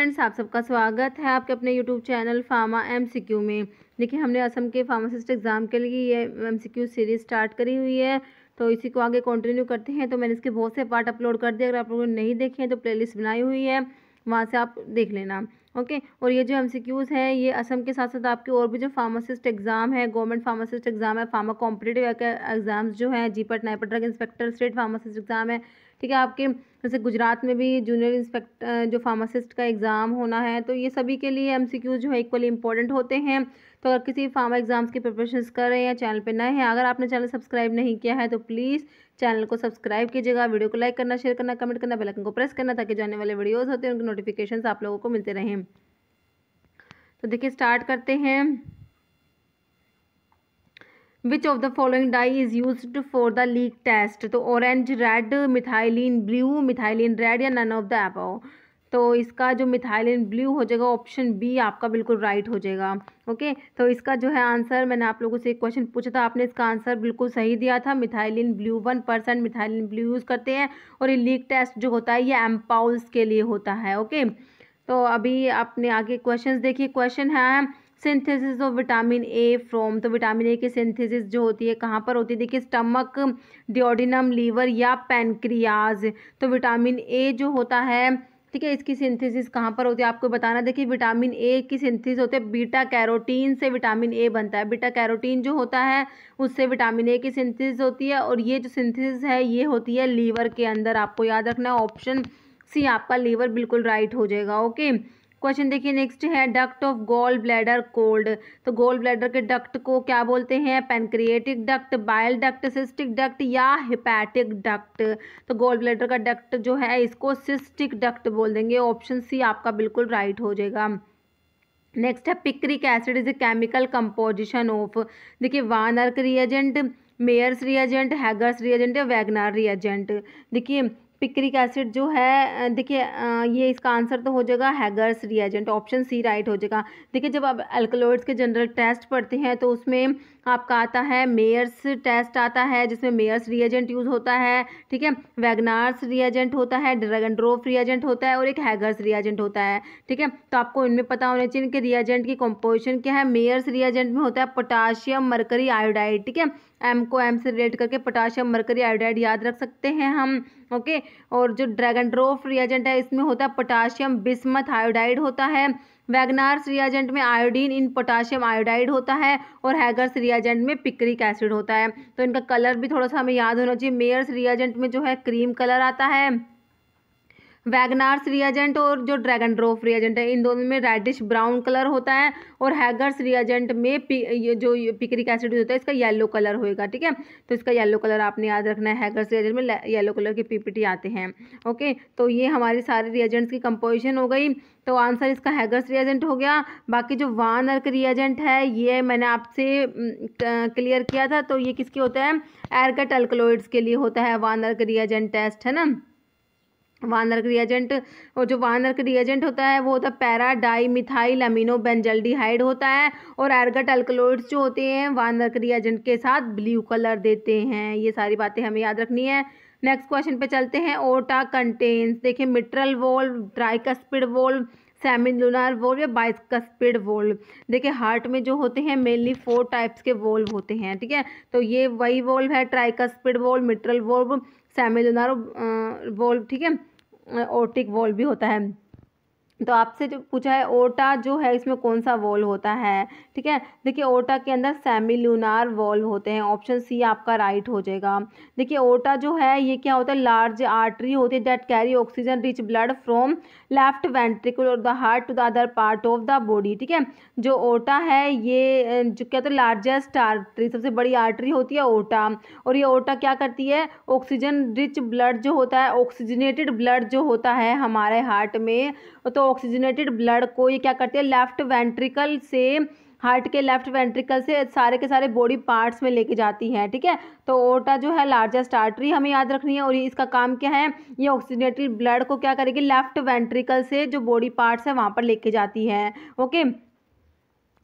Friends आप सबका स्वागत है आपके अपने यूट्यूब चैनल फार्मा एमसीक्यू में देखिए हमने असम के फार्मासिस्ट एग्ज़ाम के लिए ये एमसीक्यू सीरीज़ स्टार्ट करी हुई है तो इसी को आगे कंटिन्यू करते हैं तो मैंने इसके बहुत से पार्ट अपलोड कर दिए अगर आप लोगों ने नहीं देखे हैं तो लिस्ट बनाई हुई है वहाँ से आप देख लेना ओके और ये जो एम है ये असम के साथ साथ आपके और भी जो फार्मासिस्ट एग्ज़ाम है गवर्नमेंट फार्मासिस्ट एग्ज़ाम है फार्मा कॉम्पिटेटिव एग्ज़ाम्स जो है GPAT NIPER drug inspector state pharmacist exam है ठीक है आपके जैसे गुजरात में भी जूनियर इंस्पेक्टर जो फार्मासिस्ट का एग्ज़ाम होना है तो ये सभी के लिए एम जो है इक्वली इंपॉर्टेंट होते हैं तो अगर किसी फार्मा एग्ज़ाम्स की प्रिपरेशन कर रहे हैं या चैनल पर नए हैं अगर आपने चैनल सब्सक्राइब नहीं किया है तो प्लीज़ चैनल को सब्सक्राइब कीजिएगा वीडियो को लाइक करना शेयर करना कमेंट करना बेलकन को प्रेस करना ताकि जाने वाले वीडियोज़ होते हैं उनके नोटिफिकेशन आप लोगों को मिलते रहें तो देखिए स्टार्ट करते हैं which of the following dye is use for the leak test तो orange red methylene blue methylene red या नन ऑफ द एबो तो इसका जो मिथाइलिन ब्लू हो जाएगा ऑप्शन बी आपका बिल्कुल राइट हो जाएगा ओके तो इसका जो है आंसर मैंने आप लोगों से एक क्वेश्चन पूछा था आपने इसका आंसर बिल्कुल सही दिया था methylene blue one percent methylene blue use करते हैं और ये लीक टेस्ट जो होता है ये एम्पाउल्स के लिए होता है ओके तो अभी आपने आगे क्वेश्चन देखिए क्वेश्चन है synthesis of vitamin A from तो विटामिन ए की सिंथेसिस जो होती है कहाँ पर होती है देखिए स्टमक डिओडिनम लीवर या पेनक्रियाज तो विटामिन ए जो होता है ठीक है इसकी सिंथेसिस कहाँ पर होती है आपको बताना देखिए विटामिन ए की सिंथेसिस होती है बीटा कैरोटीन से विटामिन ए बनता है बीटा कैरोटीन जो होता है उससे विटामिन ए की सिंथेसिस होती है और ये जो सिंथेसिस है ये होती है लीवर के अंदर आपको याद रखना है ऑप्शन सी आपका लीवर बिल्कुल राइट हो जाएगा ओके क्वेश्चन देखिए नेक्स्ट है duct of gall bladder called तो गोल ब्लैडर के डक्ट को क्या बोलते हैं pancreatic duct bile duct cystic duct या हिपैटिक डक्ट तो गोल ब्लैडर का डक्ट जो है इसको सिस्टिक डक्ट बोल देंगे ऑप्शन सी आपका बिल्कुल राइट हो जाएगा नेक्स्ट है picric acid is a chemical composition of देखिए वानर्क reagent Mayer's reagent Hager's reagent या वैगनार रिएजेंट देखिए पिक्रिक एसिड जो है देखिए ये इसका आंसर तो हो जाएगा Hager's reagent option C right हो जाएगा देखिए जब आप एल्कोलोइड्स के जनरल टेस्ट पढ़ते हैं तो उसमें आपका आता है मेयर्स टेस्ट आता है जिसमें मेयर्स रिएजेंट यूज़ होता है ठीक है वैगनार्स रिएजेंट होता है ड्रैगनड्रोफ रिएजेंट होता है और एक हैगर्स रिएजेंट होता है ठीक है तो आपको इनमें पता होना चाहिए कि रिएजेंट की कंपोजिशन क्या है मेयर्स रिएजेंट में होता है पोटाशियम मरकरी आयोडाइड ठीक है एम को एम से रिलेट करके पोटाशियम मरकरी आयोडाइड याद रख सकते हैं हम ओके और जो ड्रैगन ड्रोफ रिएजेंट है इसमें होता है पोटाशियम बिस्मत आयोडाइड होता है वैगनार्स रिएजेंट में आयोडीन इन पोटाशियम आयोडाइड होता है और हैगर्स रिएजेंट में पिक्रिक एसिड होता है तो इनका कलर भी थोड़ा सा हमें याद होना चाहिए मेयर्स रिएजेंट में जो है क्रीम कलर आता है वैगनार्स रिएजेंट और जो ड्रैगन ड्रॉफ रिएजेंट है इन दोनों में रेडिश ब्राउन कलर होता है और हैगर्स रिएजेंट में पी, जो पिक्रिक एसिड होता है इसका येलो कलर होएगा ठीक है तो इसका येलो कलर आपने याद रखना है हैगर्स रिएजेंट में येलो कलर के पीपीटी आते हैं ओके तो ये हमारी सारे रिएजेंट्स की कंपोजिशन हो गई तो आंसर इसका हैगर्स रिएजेंट हो गया बाकी जो वान अर्क रिएजेंट है ये मैंने आपसे क्लियर किया था तो ये किसके होता है एरगट अल्कलोइड्स के लिए होता है वान अर्क रिएजेंट टेस्ट है ना वानर रिएजेंट और जो वानर रिएजेंट होता है वो होता है para dimethyl amino benzaldehyde होता है और एर्गट अल्कलोइड्स जो होते हैं वानर रिएजेंट के साथ ब्लू कलर देते हैं ये सारी बातें हमें याद रखनी है नेक्स्ट क्वेश्चन पे चलते हैं ओटा कंटेन्स देखिए mitral valve tricuspid valve lunar valve या बाइस्कस्पिड वोल्व देखिए हार्ट में जो होते हैं मेनली फोर टाइप्स के वोल्व होते हैं ठीक है तो ये वही वोल्व है tricuspid valve mitral valve semilunar valve ठीक है ओटिक वॉल भी होता है तो आपसे जो पूछा है ओटा जो है इसमें कौन सा वॉल्व होता है ठीक है देखिए ओटा के अंदर सेमिलूनार वॉल्व होते हैं ऑप्शन सी आपका राइट हो जाएगा देखिए ओटा जो है ये क्या होता है लार्ज आर्टरी होती है that carry oxygen rich blood from left ventricle और the heart to the other part of the body ठीक है जो ओटा है ये जो क्या होता है लार्जेस्ट आर्टरी सबसे बड़ी आर्टरी होती है ओटा और ये ओटा क्या करती है ऑक्सीजन रिच ब्लड जो होता है ऑक्सीजनेटेड ब्लड जो होता है हमारे हार्ट में तो ऑक्सीजनेटेड ब्लड को ये क्या करती है लेफ्ट वेंट्रिकल से हार्ट के लेफ्ट वेंट्रिकल से सारे के सारे बॉडी पार्ट्स में लेके जाती है ठीक है तो ओटा जो है लार्जेस्ट आर्टरी हमें याद रखनी है और ये इसका काम क्या है ये ऑक्सीजनेटेड ब्लड को क्या करेगी लेफ्ट वेंट्रिकल से जो बॉडी पार्ट्स है वहाँ पर लेके जाती है ओके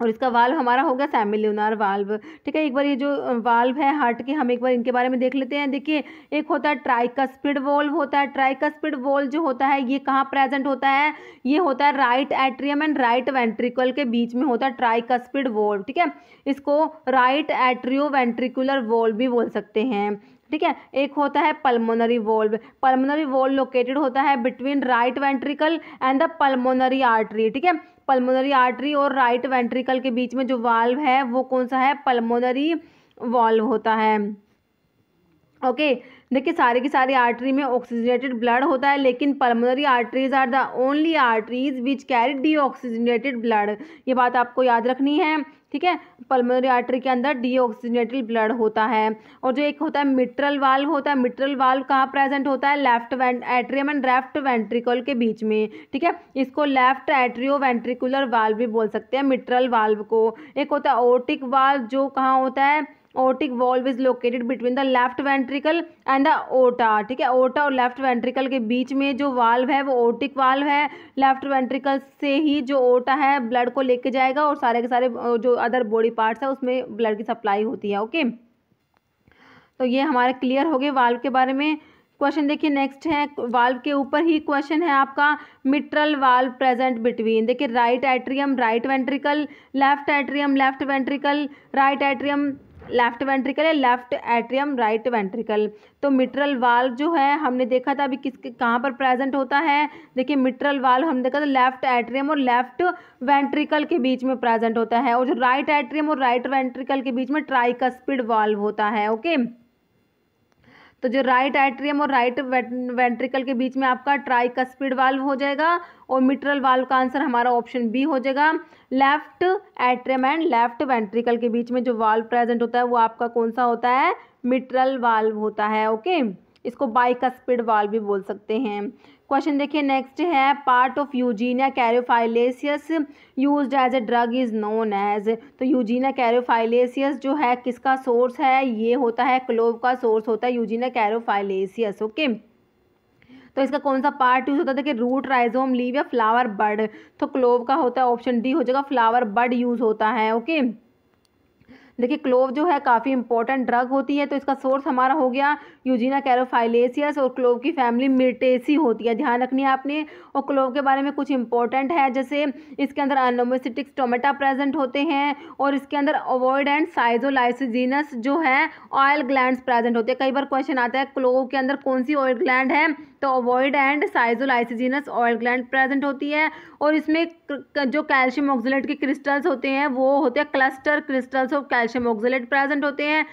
और इसका वाल्व हमारा हो गया सैमिल्यूनार वाल्व ठीक है एक बार ये जो वाल्व है हार्ट के हम एक बार इनके बारे में देख लेते हैं देखिए एक होता है ट्राइकस्पिड वॉल्व होता है ट्राइकस्पिड वॉल्व जो होता है ये कहाँ प्रेजेंट होता है ये होता है right atrium and right ventricle के बीच में होता है ट्राइकस्पिड वॉल्व ठीक है इसको राइट एट्रियो वेंट्रिकुलर वॉल्व भी बोल सकते हैं ठीक है एक होता है pulmonary valve pulmonary valve located होता है between right ventricle and the pulmonary artery ठीक है पल्मोनरी आर्टरी और राइट वेंट्रिकल के बीच में जो वाल्व है वो कौन सा है पल्मोनरी वॉल्व होता है ओके okay, देखिए सारे की सारी आर्टरी में ऑक्सीजनेटेड ब्लड होता है लेकिन pulmonary arteries are the only arteries which carry deoxygenated blood ये बात आपको याद रखनी है ठीक है पल्मोनरी आर्टरी के अंदर डीऑक्सीजनेटेड ब्लड होता है और जो एक होता है मिट्रल वाल्व होता है मिट्रल वाल्व कहाँ प्रेजेंट होता है left atrium and left ventricle के बीच में ठीक है इसको लेफ्ट एट्रियो वेंट्रिकुलर वाल्व भी बोल सकते हैं मिट्रल वाल्व को एक होता है ओटिक वाल्व जो कहाँ होता है aortic valve is located between the left ventricle and the aorta ठीक है ओटा और लेफ्ट वेंट्रिकल के बीच में जो वाल्व है वो ओटिक वाल्व है लेफ्ट वेंट्रिकल से ही जो ओटा है ब्लड को लेके जाएगा और सारे के सारे जो अदर बॉडी पार्ट्स है उसमें ब्लड की सप्लाई होती है ओके तो ये हमारे क्लियर हो गए वाल्व के बारे में क्वेश्चन देखिए नेक्स्ट है वाल्व के ऊपर ही क्वेश्चन है आपका मिट्रल वाल्व प्रेजेंट बिटवीन देखिए right atrium right ventricle left atrium left ventricle right atrium left ventricle है लेफ्ट एट्रियम राइट वेंट्रिकल तो मिट्रल वाल जो है हमने देखा था अभी किस कहाँ पर प्रेजेंट होता है देखिए मिट्रल वाल हमने देखा था लेफ्ट एट्रियम और लेफ्ट वेंट्रिकल के बीच में प्रेजेंट होता है और जो राइट एट्रियम और राइट वेंट्रिकल के बीच में ट्राइकस्पिड वाल्व होता है ओके okay? तो जो राइट एट्रियम और राइट वेंट्रिकल के बीच में आपका ट्राइकस्पिड वाल्व हो जाएगा और मिट्रल वाल्व का आंसर हमारा ऑप्शन बी हो जाएगा left atrium and left ventricle के बीच में जो वाल्व प्रेजेंट होता है वो आपका कौन सा होता है मिट्रल वाल्व होता है ओके इसको बाइकस्पिड वाल्व भी बोल सकते हैं क्वेश्चन देखिए नेक्स्ट है part of Eugenia caryophyllaceus use as a drug is known as तो यूजीनिया कैरोफाइलेसियस जो है किसका सोर्स है ये होता है क्लोव का सोर्स होता है यूजीनिया कैरोफाइलेसियस ओके तो इसका कौन सा पार्ट यूज़ होता है देखिए रूट राइजोम लीव या फ्लावर बर्ड तो क्लोव का होता है ऑप्शन डी हो जाएगा फ्लावर बर्ड यूज़ होता है ओके okay? देखिए क्लोव जो है काफ़ी इंपॉर्टेंट ड्रग होती है तो इसका सोर्स हमारा हो गया यूजीना कैरोफाइलेसियस और क्लोव की फैमिली मिर्टेसी होती है ध्यान रखनी है आपने और क्लोव के बारे में कुछ इंपॉर्टेंट है जैसे इसके अंदर अनोमेसिटिक्स टोमेटा प्रेजेंट होते हैं और इसके अंदर अवॉइड एंड साइजोलाइसिजीनस जो है ऑयल ग्लैंड प्रेजेंट होते हैं कई बार क्वेश्चन आता है क्लोव के अंदर कौन सी ऑयल ग्लैंड है तो ovoid and schizolysigenous oil gland present होती है और इसमें जो कैल्शियम ऑक्जिलेट के क्रिस्टल्स होते हैं वो होते हैं cluster crystals of calcium oxalate present होते हैं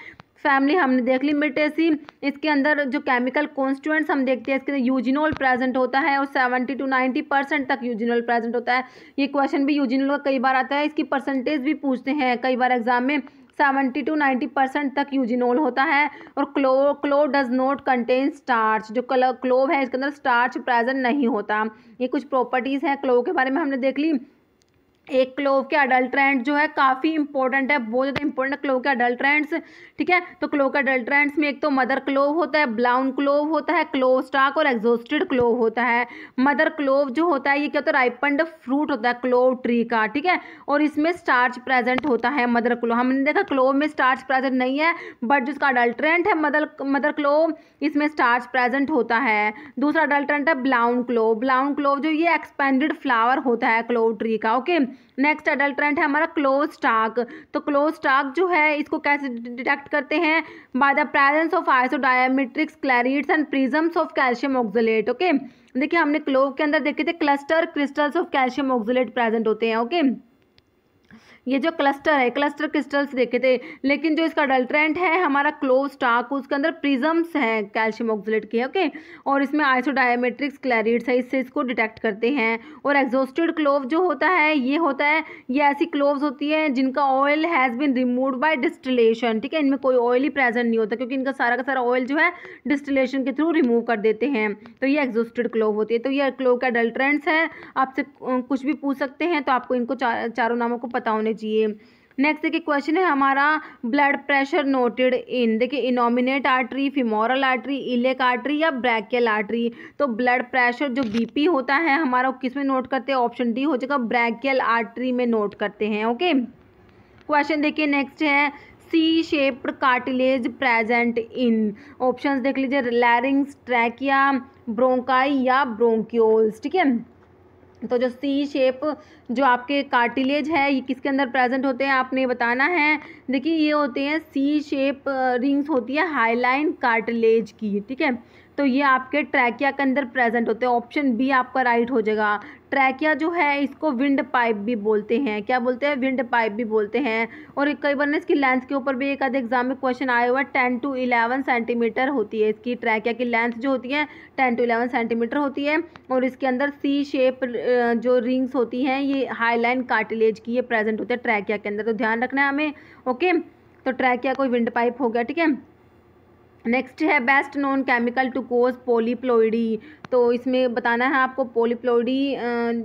फैमिली हमने देख ली मिटेसी इसके अंदर जो केमिकल कॉन्स्टिट्यूएंट्स हम देखते हैं इसके अंदर यूजिनोल प्रेजेंट होता है और सेवेंटी टू नाइन्टी परसेंट तक यूजिनोल प्रेजेंट होता है ये क्वेश्चन भी यूजिनोल का कई बार आता है इसकी परसेंटेज भी पूछते हैं कई बार एग्जाम में सेवेंटी टू नाइन्टी परसेंट तक यूजिनोल होता है और clove clove does not contain starch जो क्लोव है इसके अंदर स्टार्च प्रेजेंट नहीं होता ये कुछ प्रॉपर्टीज़ हैं क्लो के बारे में हमने देख ली एक क्लोव के अडल्ट ट्रेंड जो है काफ़ी इंपॉर्टेंट है बहुत ज़्यादा इंपॉर्टेंट क्लोव के अडल्ट ट्रेंड्स ठीक है तो क्लोव के अडल्ट ट्रेंड्स में एक तो मदर क्लोव होता है ब्लाउन क्लोव होता है क्लोव स्टॉक और एग्जोस्टेड क्लोव होता है मदर क्लोव जो होता है ये क्या होता है राइपंड फ्रूट होता है क्लोव ट्री का ठीक है और इसमें स्टार्च प्रेजेंट होता है मदर क्लोव हमने देखा क्लोव में स्टार्च प्रेजेंट नहीं है बट जिसका अडल्ट ट्रेंड है मदर मदर क्लोव इसमें स्टार्च प्रेजेंट होता है दूसरा अडल्ट ट्रेंड है ब्लाउन क्लोव ब्लाउन क्लोव जो ये एक्सपेंडेड फ्लावर होता है क्लोव ट्री का ओके नेक्स्ट अडल्ट्रेंट है हमारा क्लोज स्टाक तो क्लोज स्टाक जो है इसको कैसे डिटेक्ट करते हैं by the presence of isodiametric sclereids and prisms of calcium oxalate okay देखिए हमने क्लोव के अंदर देखे थे cluster crystals of calcium oxalate present होते हैं ओके okay? ये जो क्लस्टर है क्लस्टर क्रिस्टल्स देखे थे लेकिन जो इसका डल्ट्रेंट है हमारा क्लोव स्टाक उसके अंदर प्रिजम्स हैं कैल्शियम ऑक्सलेट के ओके और इसमें आइसोडायमेट्रिक्स क्लैरिट्स है इससे इसको डिटेक्ट करते हैं और एग्जॉस्टेड क्लोव जो होता है ये होता है ये ऐसी क्लोव्स होती है जिनका oil has been removed by distillation ठीक है इनमें कोई ऑयल ही प्रेजेंट नहीं होता क्योंकि इनका सारा का सारा ऑयल जो है डिस्टिलेशन के थ्रू रिमूव कर देते हैं तो ये एग्जॉस्टेड क्लोव होती है तो ये क्लोव का डल्ट्रेंट्स हैं आपसे कुछ भी पूछ सकते हैं तो आपको इनको चार, चारों नामों को पता होने लीजिए नेक्स्ट देखिए क्वेश्चन है हमारा ब्लड प्रेशर नोटेड इन देखिए innominate artery femoral artery iliac artery या ब्रैकियल आर्टरी तो ब्लड प्रेशर जो बीपी होता है हमारा किस में नोट करते हैं ऑप्शन डी हो जाएगा ब्रैकियल आर्टरी में नोट करते हैं ओके क्वेश्चन देखिए नेक्स्ट है C shaped cartilage present in options देख लीजिए लैरिंग्स ट्रैकिया ब्रोंकाई या ब्रोंक्योल्स ठीक है तो जो सी शेप जो आपके कार्टिलेज है ये किसके अंदर प्रेजेंट होते हैं आपने बताना है देखिए ये होते हैं सी शेप रिंग्स होती है हाईलाइन कार्टिलेज की ठीक है तो ये आपके ट्रैकिया के अंदर प्रेजेंट होते हैं ऑप्शन बी आपका राइट हो जाएगा ट्रैकिया जो है इसको विंड पाइप भी बोलते हैं क्या बोलते हैं विंड पाइप भी बोलते हैं और कई बार ना इसकी लेंथ के ऊपर भी एक आधे एग्जाम में क्वेश्चन आया हुआ है टेन टू इलेवन सेंटीमीटर होती है इसकी ट्रैकिया की लेंथ जो होती है टेन टू इलेवन सेंटीमीटर होती है और इसके अंदर सी शेप जो रिंग्स होती हैं ये हाई लाइन कार्टिलेज की ये प्रेजेंट होते हैं ट्रैकिया के अंदर तो ध्यान रखना है हमें ओके तो ट्रैकिया कोई विंड पाइप हो गया ठीक है नेक्स्ट है best known chemical to cause polyploidy तो इसमें बताना है आपको पोलीप्लोइडी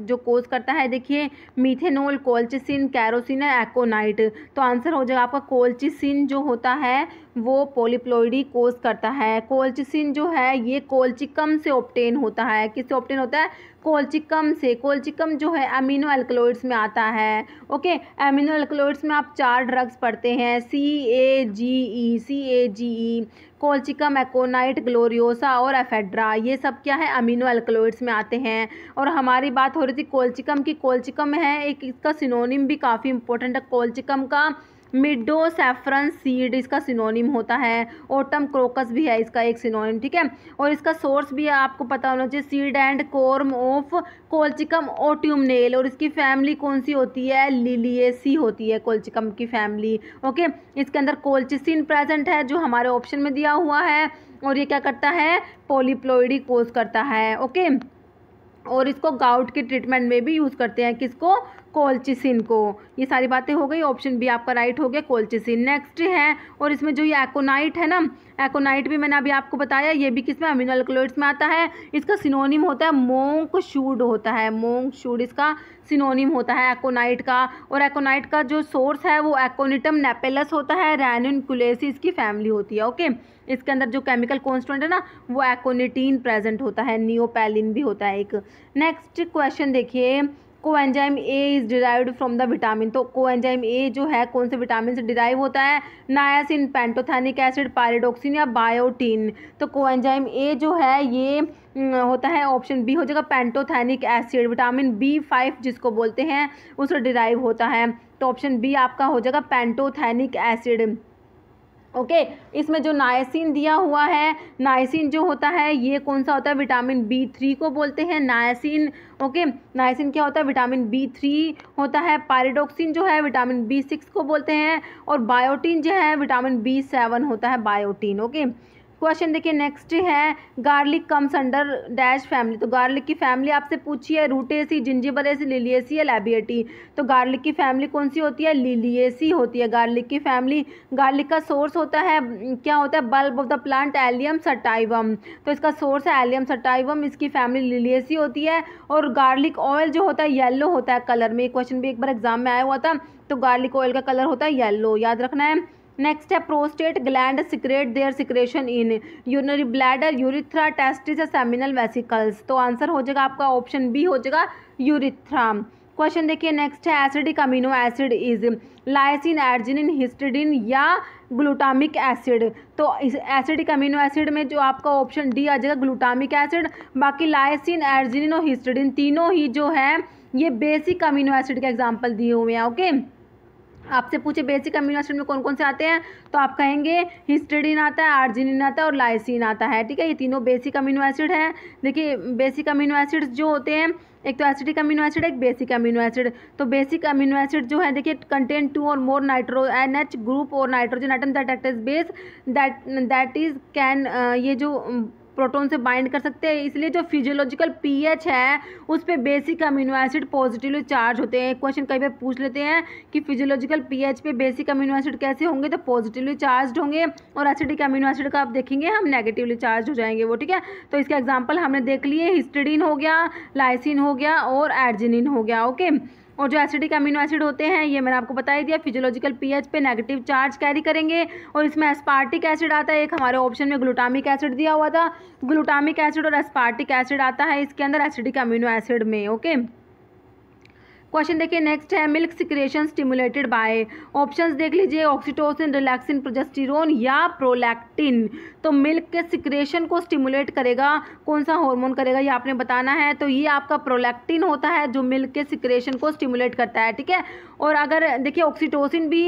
जो कोज करता है देखिए मीथेनोल कोल्चिसिन कैरोसिन एकोनाइट तो आंसर हो जाएगा आपका कोल्चिसिन जो होता है वो पोलिप्लोइडी कोज करता है कोल्चिसिन जो है ये कोल्चिकम से ऑप्टेन होता है किससे ऑप्टेन होता है कोल्चिकम से कोल्चिकम जो है अमीनो एल्कलॉइड्स में आता है ओके अमीनो एल्कलॉइड्स में आप चार ड्रग्स पढ़ते हैं C A G E C A G E colchicum aconite gloriosa और एफेड्रा ये सब क्या है अमीनो एल्कलॉइड्स में आते हैं और हमारी बात हो रही थी कोल्चिकम की कोल्चिकम है एक इसका सिनोनिम भी काफ़ी इंपॉर्टेंट है कोल्चिकम का मिडो सेफ्रन सीड इसका सिनोनिम होता है ओटम क्रोकस भी है इसका एक सिनोनिम ठीक है और इसका सोर्स भी है आपको पता होना चाहिए seed and corm of Colchicum autumnale और इसकी फैमिली कौन सी होती है लिलियसी होती है कोल्चिकम की फैमिली ओके इसके अंदर कोल्चिसिन प्रेजेंट है जो हमारे ऑप्शन में दिया हुआ है और ये क्या करता है पोलिप्लोइडी कोज करता है ओके और इसको गाउट के ट्रीटमेंट में भी यूज़ करते हैं किसको कोल्चिसिन को ये सारी बातें हो गई ऑप्शन बी आपका राइट हो गया कोल्चिसिन नेक्स्ट है और इसमें जो ये एकोनाइट है ना एकोनाइट भी मैंने अभी आपको बताया ये भी किसमें में अमीनो में आता है इसका सिनोनिम होता है मोंग शूड होता है मोंक शूड इसका सिनोनिम होता है एकोनाइट का और एकोनाइट का जो सोर्स है वो एकोनिटम नेपेलस होता है रैनिन कुलेसी इसकी फैमिली होती है ओके इसके अंदर जो केमिकल कॉन्स्टेंट है ना वो एकोनिटीन प्रेजेंट होता है नियोपैलिन भी होता है एक नेक्स्ट क्वेश्चन देखिए coenzyme A is derived from the vitamin तो कोएंजाइम ए जो है कौन से विटामिन से डिराइव होता है नायासिन पेंटोथैनिक एसिड पायरेडोक्सिन या बायोटीन तो कोएंजाइम ए जो है ये हम्म, होता है ऑप्शन बी हो जाएगा pantothenic acid vitamin B five जिसको बोलते हैं उससे डिराइव होता है तो ऑप्शन बी आपका हो जाएगा पेंटोथैनिक एसिड ओके इसमें जो नायसिन दिया हुआ है नायसिन जो होता है ये कौन सा होता है विटामिन बी थ्री को बोलते हैं नायसिन ओके नायसिन क्या होता है विटामिन बी थ्री होता है पायरेडोक्सिन जो है विटामिन बी सिक्स को बोलते हैं और बायोटीन जो है विटामिन बी सेवन होता है बायोटीन ओके क्वेश्चन देखिए नेक्स्ट है garlic comes under dash family तो गार्लिक की फैमिली आपसे पूछी है रूटेसी एसी लिलियसी या लेबिएटी तो गार्लिक की फैमिली कौन सी होती है लिलियसी होती है गार्लिक की फैमिली गार्लिक का सोर्स होता है क्या होता है bulb of the plant Allium sativum तो इसका सोर्स है एलियम सटाइवम इसकी फैमिली लिलियसी होती है और गार्लिक ऑयल जो होता है येलो होता है कलर में क्वेश्चन भी एक बार एग्जाम में आया हुआ था तो गार्लिक ऑयल का कलर होता है येलो याद रखना है नेक्स्ट है prostate gland secrete their secretion in urinary bladder urethra testis या सेमिनल वेसिकल्स तो आंसर हो जाएगा आपका ऑप्शन बी हो जाएगा यूरिथ्रा क्वेश्चन देखिए नेक्स्ट है acidic amino acid is lysine arginine histidine या ग्लूटामिक एसिड तो इस एसिडिक अमीनो एसिड में जो आपका ऑप्शन डी आ जाएगा ग्लूटामिक एसिड बाकी लाइसिन एर्जिनिन और हिस्टिडिन तीनों ही जो है ये बेसिक अमीनो एसिड के एग्जाम्पल दिए हुए हैं ओके okay? आपसे पूछे बेसिक अमीनो एसिड में कौन कौन से आते हैं तो आप कहेंगे हिस्टेडिन आता है आर्जिनिन आता है और लाइसिन आता है ठीक है ये तीनों बेसिक अमीनो एसिड हैं देखिए बेसिक अमीनो एसिड्स जो होते हैं एक तो एसिडिक अमीनो एसिड एक बेसिक अमीनो एसिड तो बेसिक अमीनो एसिड जो है देखिए contain two or more nitro N H group और nitrogen atom that act is base that that is can ये जो प्रोटोन से बाइंड कर सकते हैं इसलिए जो फिजियोलॉजिकल पीएच है उस पर basic amino acid positively charge होते हैं क्वेश्चन कई बार पूछ लेते हैं कि फिजियोलॉजिकल पीएच पे बेसिक अमीनो एसिड कैसे होंगे तो पॉजिटिवली चार्ज होंगे और एसिडिक अमीनो एसिड का आप देखेंगे हम नेगेटिवली चार्ज हो जाएंगे वो ठीक है तो इसका एग्जाम्पल हमने देख लिए हिस्टडीन हो गया लाइसिन हो गया और एर्जिनिन हो गया ओके और जो एसिडिक अमीनो एसिड होते हैं ये मैंने आपको बता ही दिया फिजियोलॉजिकल पीएच पे नेगेटिव चार्ज कैरी करेंगे और इसमें एस्पार्टिक एसिड आता है एक हमारे ऑप्शन में ग्लूटामिक एसिड दिया हुआ था ग्लूटामिक एसिड और एस्पार्टिक एसिड आता है इसके अंदर एसिडिक अमीनो एसिड में ओके okay? क्वेश्चन देखिए नेक्स्ट है milk secretion stimulated by options देख लीजिए ऑक्सीटोसिन रिलैक्सिन प्रोजेस्टिरोन या प्रोलैक्टिन तो मिल्क के सिक्रेशन को स्टिमुलेट करेगा कौन सा हार्मोन करेगा ये आपने बताना है तो ये आपका प्रोलैक्टिन होता है जो मिल्क के सिक्रेशन को स्टिमुलेट करता है ठीक है और अगर देखिए ऑक्सीटोसिन भी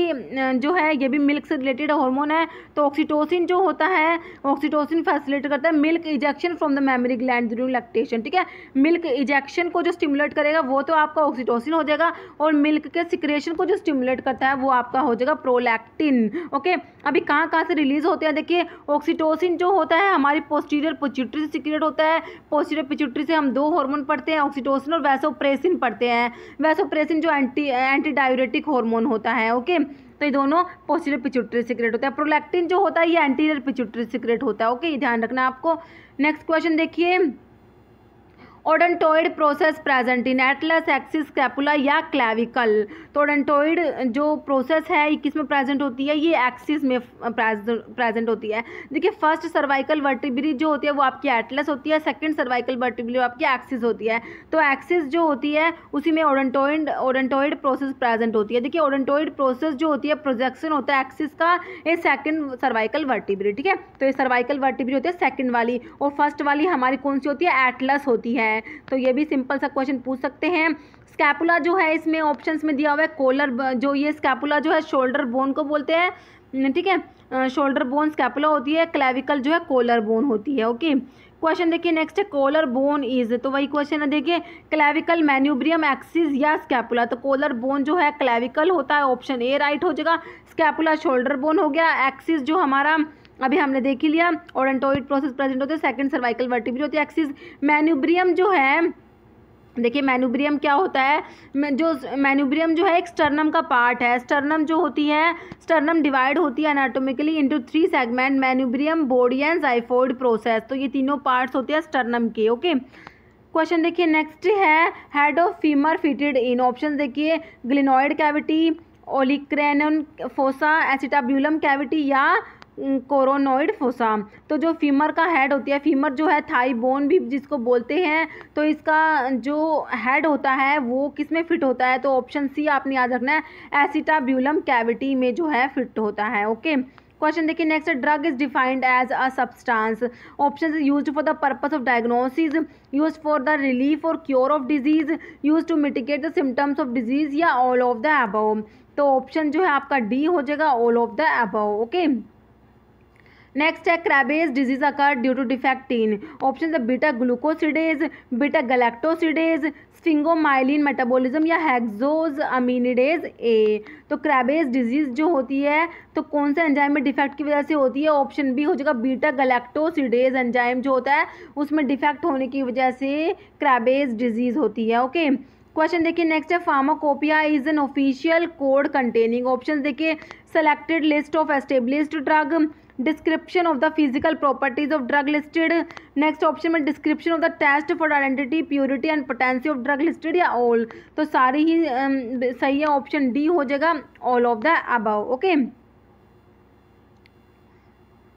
जो है ये भी मिल्क से रिलेटेड हार्मोन है तो ऑक्सीटोसिन जो होता है ऑक्सीटोसिन फैसिलेट करता है milk ejection from the mammary gland during lactation ठीक है मिल्क इजेक्शन को जो स्टिमुलेट करेगा वो तो आपका ऑक्सीटोसिन हो जाएगा और मिल्क के सिक्रेशन को जो स्टिमुलेट करता है वो आपका हो जाएगा प्रोलैक्टिन ओके अभी कहाँ कहाँ से रिलीज होते हैं देखिए ऑक्सीटोसिन जो होता है हमारी पोस्टीरियर पिच्यूटरी से सिक्रेट होता है पोस्टीरियर पिच्यूटरी से हम दो हार्मोन पढ़ते हैं ऑक्सीटोसिन और वैसोप्रेसिन पढ़ते हैं वैसोप्रेसिन जो एंटी एंटी डायूरेटिक हार्मोन होता है ओके तो ये दोनों पोस्टीरियर पिचुट्री सिक्रेट होता है प्रोलैक्टिन जो होता है ये एंटीरियर पिचुट्री सिक्रेट होता है ओके ध्यान रखना आपको नेक्स्ट क्वेश्चन देखिए odontoid process present in atlas axis scapula या क्लेविकल तो ओडनटोइड जो प्रोसेस है ये किस में प्रेजेंट होती है ये एक्सिस में प्रेजेंट होती है देखिए फर्स्ट सर्वाइकल वर्टिब्री जो होती है वो आपकी एटलस होती है सेकेंड सर्वाइकल वर्टिब्री आपकी एक्सिस होती है तो एक्सिस जो होती है उसी में ओडनटोइड ओडनटोइड प्रोसेस प्रेजेंट होती है देखिए ओडनटोइड प्रोसेस जो होती है प्रोजेक्शन होता है एक्सिस का ये सेकेंड सर्वाइकल वर्टिब्री ठीक है तो ये सर्वाइकल वर्टिब्री होती है सेकेंड वाली और फर्स्ट वाली हमारी कौन सी होती है एटलस होती है है तो ये भी सिंपल सा क्वेश्चन पूछ सकते हैं स्कैपुला जो है इसमें ऑप्शन में दिया हुआ है कोलर जो ये स्कैपुला जो है शोल्डर बोन को बोलते हैं ठीक है शोल्डर बोन स्कैपुला होती है क्लेविकल जो है कोलर बोन होती है ओके क्वेश्चन देखिए नेक्स्ट है कोलर बोन इज तो वही क्वेश्चन है देखिए क्लेविकल मैन्यूब्रियम एक्सिस या स्कैपुला तो कोलर बोन जो है क्लेविकल होता है ऑप्शन ए राइट हो जाएगा स्कैपुला शोल्डर बोन हो गया एक्सिस जो हमारा अभी हमने देख ही लिया ओडेंटोइड प्रोसेस प्रेजेंट होते हैं सेकंड सर्वाइकल वर्टिब्री होती है एक्सिस मैन्यूब्रियम जो है देखिए मैनुब्रियम क्या होता है जो मैनुब्रियम जो है एक स्टर्नम का पार्ट है स्टर्नम जो होती है स्टर्नम डिवाइड होती है anatomically into three segment manubrium body and xiphoid process तो ये तीनों पार्ट्स होते हैं स्टर्नम के ओके क्वेश्चन देखिए नेक्स्ट है head of femur fitted in option देखिए glenoid cavity olecranon fossa acetabulum cavity या कोरोनोइड फोसा तो जो फीमर का हेड होती है फीमर जो है थाई बोन भी जिसको बोलते हैं तो इसका जो हेड होता है वो किस में फिट होता है तो ऑप्शन सी आपने याद रखना है एसिटाब्यूलम कैविटी में जो है फिट होता है ओके क्वेश्चन देखिए next drug is defined as a substance option use for the purpose of diagnosis use for the relief or cure of disease use to mitigate the symptoms of disease या all of the above तो option जो है आपका D हो जाएगा all of the above okay okay? Next है Krabbe's disease occur due to in option है beta glucosidase beta galactosidase sphingomyelin metabolism या हैग्जोज अमीनिडेज ए तो क्रैबेज डिजीज जो होती है तो कौन सा एंजाइम में डिफेक्ट की वजह से होती है ऑप्शन बी हो जाएगा बीटा गलेक्टोसिडेज एंजाइम जो होता है उसमें डिफेक्ट होने की वजह से क्रैबेज डिजीज होती है ओके okay? क्वेश्चन देखिए नेक्स्ट है pharmacopoeia is an official code containing option देखिए selected list of established drug description of the physical properties of drug listed next option में description of the test for identity purity and potency of drug listed या all तो सारी ही सही है option D हो जाएगा all of the above okay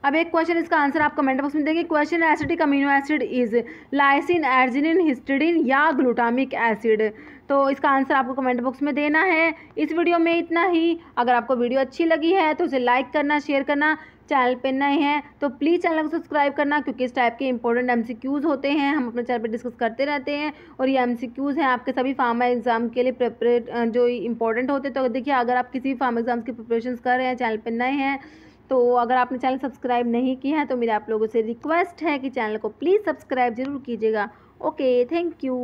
अब एक क्वेश्चन इसका आंसर आप कमेंट बॉक्स में देंगे question acidic amino acid is lysine arginine histidine या ग्लूटामिक एसिड तो इसका आंसर आपको कमेंट बॉक्स में देना है इस वीडियो में इतना ही अगर आपको वीडियो अच्छी लगी है तो उसे लाइक करना शेयर करना चैनल पे नए हैं तो प्लीज़ चैनल को सब्सक्राइब करना क्योंकि इस टाइप के इंपॉर्टेंट एमसीक्यूज़ होते हैं हम अपने चैनल पे डिस्कस करते रहते हैं और ये एमसीक्यूज़ हैं आपके सभी फार्म एग्ज़ाम के लिए प्रेपरेट जो इंपॉर्टेंट होते हैं तो देखिए अगर आप किसी भी फार्म एग्ज़ाम्स की प्रिपरेशन कर रहे हैं चैनल पर नए हैं तो अगर आपने चैनल सब्सक्राइब नहीं किया है तो मेरे आप लोगों से रिक्वेस्ट है कि चैनल को प्लीज़ सब्सक्राइब ज़रूर कीजिएगा ओके थैंक यू